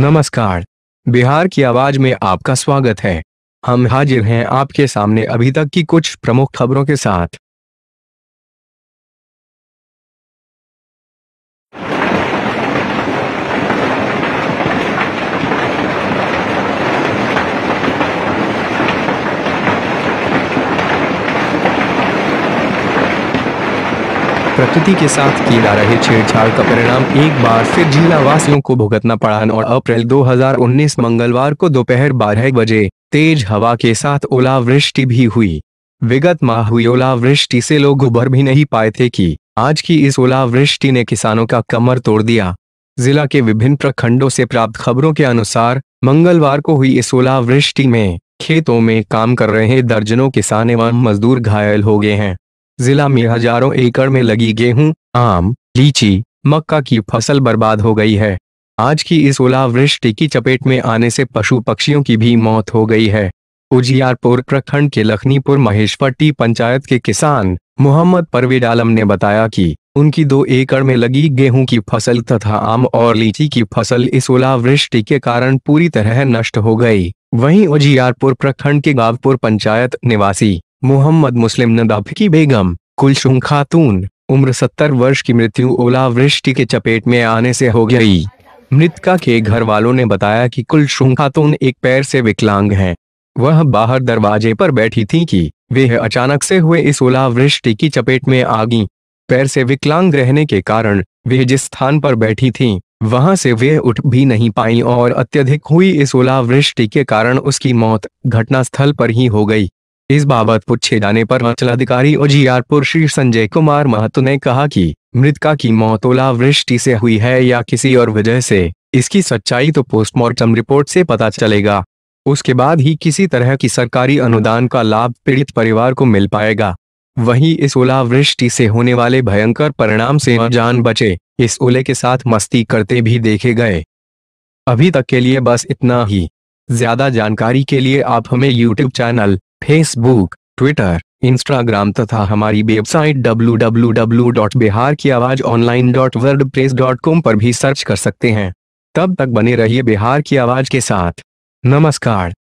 नमस्कार बिहार की आवाज में आपका स्वागत है हम हाजिर हैं आपके सामने अभी तक की कुछ प्रमुख खबरों के साथ प्रकृति के साथ किए जा रहे छेड़छाड़ का परिणाम एक बार फिर जिला वासियों को भुगतना पड़ा और अप्रैल 2019 मंगलवार को दोपहर बारह बजे तेज हवा के साथ ओलावृष्टि भी हुई विगत माह हुई ओलावृष्टि से लोग उभर भी नहीं पाए थे कि आज की इस ओलावृष्टि ने किसानों का कमर तोड़ दिया जिला के विभिन्न प्रखंडों से प्राप्त खबरों के अनुसार मंगलवार को हुई इस ओलावृष्टि में खेतों में काम कर रहे दर्जनों किसान एवं मजदूर घायल हो गए हैं जिला में हजारों एकड़ में लगी गेहूं आम लीची मक्का की फसल बर्बाद हो गई है आज की इस ओलावृष्टि की चपेट में आने से पशु पक्षियों की भी मौत हो गई है उजियारपुर प्रखंड के लखनीपुर महेशपट्टी पंचायत के किसान मोहम्मद परवेज आलम ने बताया कि उनकी दो एकड़ में लगी गेहूं की फसल तथा आम और लीची की फसल इस ओलावृष्टि के कारण पूरी तरह नष्ट हो गई वहीं उजियारपुर प्रखंड के गावपुर पंचायत निवासी मोहम्मद मुस्लिम की बेगम कुलशुम खातून उम्र सत्तर वर्ष की मृत्यु ओलावृष्टि के चपेट में आने से हो गई मृतका के घर वालों ने बताया कि कुलशुम खातून एक पैर से विकलांग है वह बाहर दरवाजे पर बैठी थी कि वे अचानक से हुए इस ओलावृष्टि की चपेट में आ गई पैर से विकलांग रहने के कारण वे जिस स्थान पर बैठी थी वहां से वे उठ भी नहीं पाई और अत्यधिक हुई इस ओलावृष्टि के कारण उसकी मौत घटनास्थल पर ही हो गई इस बाबत पूछे जाने पर अंचलाधिकारी और जी श्री संजय कुमार महतो ने कहा कि मृतका की मौत ओलावृष्टि से हुई है या किसी और वजह से इसकी सच्चाई तो पोस्टमार्टम रिपोर्ट से पता चलेगा उसके बाद ही किसी तरह की सरकारी अनुदान का लाभ पीड़ित परिवार को मिल पाएगा वहीं इस ओलावृष्टि से होने वाले भयंकर परिणाम से जान बचे इस ओले के साथ मस्ती करते भी देखे गए अभी तक के लिए बस इतना ही ज्यादा जानकारी के लिए आप हमें YouTube channel Facebook Twitter Instagram तथा हमारी वेबसाइट डब्ल्यू पर भी सर्च कर सकते हैं तब तक बने रहिए बिहार की आवाज के साथ नमस्कार